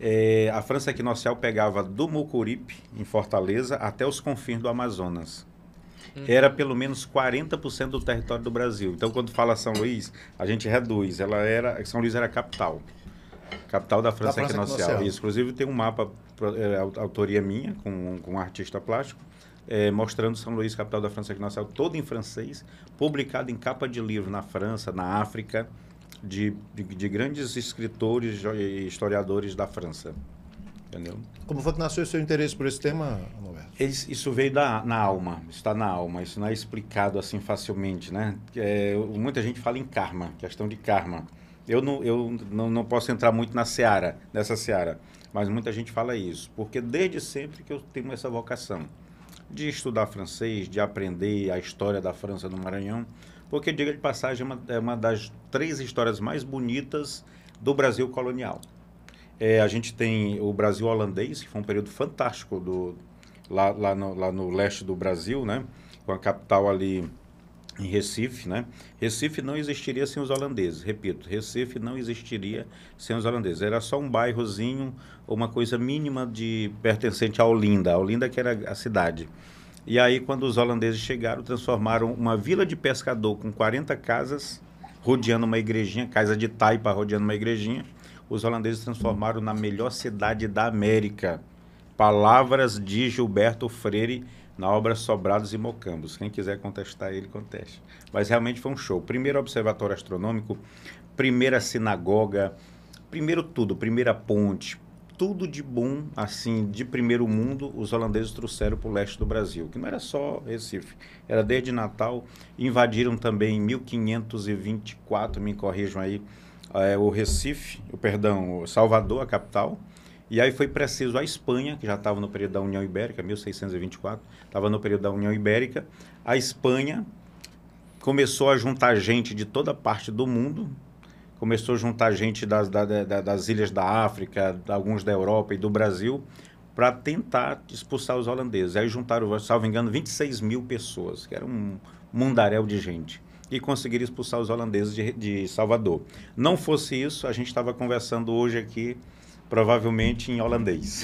É, a França Equinocial pegava do Mucuripe, em Fortaleza, até os confins do Amazonas. Uhum. Era pelo menos 40% do território do Brasil. Então, quando fala São Luís, a gente reduz. Ela era, São Luís era a capital. Capital da França, da França Equinocial. Equinocial. inclusive, tem um mapa, é, autoria minha, com, com um artista plástico, é, mostrando São Luís, capital da França Equinocial, todo em francês, publicado em capa de livro na França, na África de, de, grandes escritores e historiadores da França. Entendeu? Como foi que nasceu o seu interesse por esse tema, Roberto? Isso veio da, na alma, está na alma. Isso não é explicado assim facilmente, né? É, muita gente fala em karma, questão de karma. Eu não, eu não, não posso entrar muito na seara, nessa seara, mas muita gente fala isso, porque desde sempre que eu tenho essa vocação de estudar francês, de aprender a história da França no Maranhão, porque, diga de passagem, é uma, é uma das três histórias mais bonitas do Brasil colonial. É, a gente tem o Brasil holandês, que foi um período fantástico do, lá, lá, no, lá no leste do Brasil, né? com a capital ali em Recife, né? Recife não existiria sem os holandeses, repito, Recife não existiria sem os holandeses. Era só um bairrozinho, uma coisa mínima de pertencente a Olinda, a Olinda que era a cidade. E aí quando os holandeses chegaram, transformaram uma vila de pescador com 40 casas rodeando uma igrejinha, casa de taipa rodeando uma igrejinha, os holandeses transformaram na melhor cidade da América. Palavras de Gilberto Freire na obra Sobrados e Mocambos. Quem quiser contestar ele, conteste. Mas realmente foi um show. Primeiro observatório astronômico, primeira sinagoga, primeiro tudo, primeira ponte, tudo de bom, assim, de primeiro mundo, os holandeses trouxeram para o leste do Brasil, que não era só Recife, era desde Natal. Invadiram também em 1524, me corrijam aí, é, o Recife, o, perdão, Salvador, a capital, e aí foi preciso a Espanha, que já estava no período da União Ibérica, 1624, estava no período da União Ibérica, a Espanha começou a juntar gente de toda parte do mundo, começou a juntar gente das, da, da, das ilhas da África, alguns da Europa e do Brasil, para tentar expulsar os holandeses. Aí juntaram, salvo engano, 26 mil pessoas, que era um mundaréu de gente e conseguir expulsar os holandeses de, de, Salvador. Não fosse isso, a gente estava conversando hoje aqui provavelmente em holandês.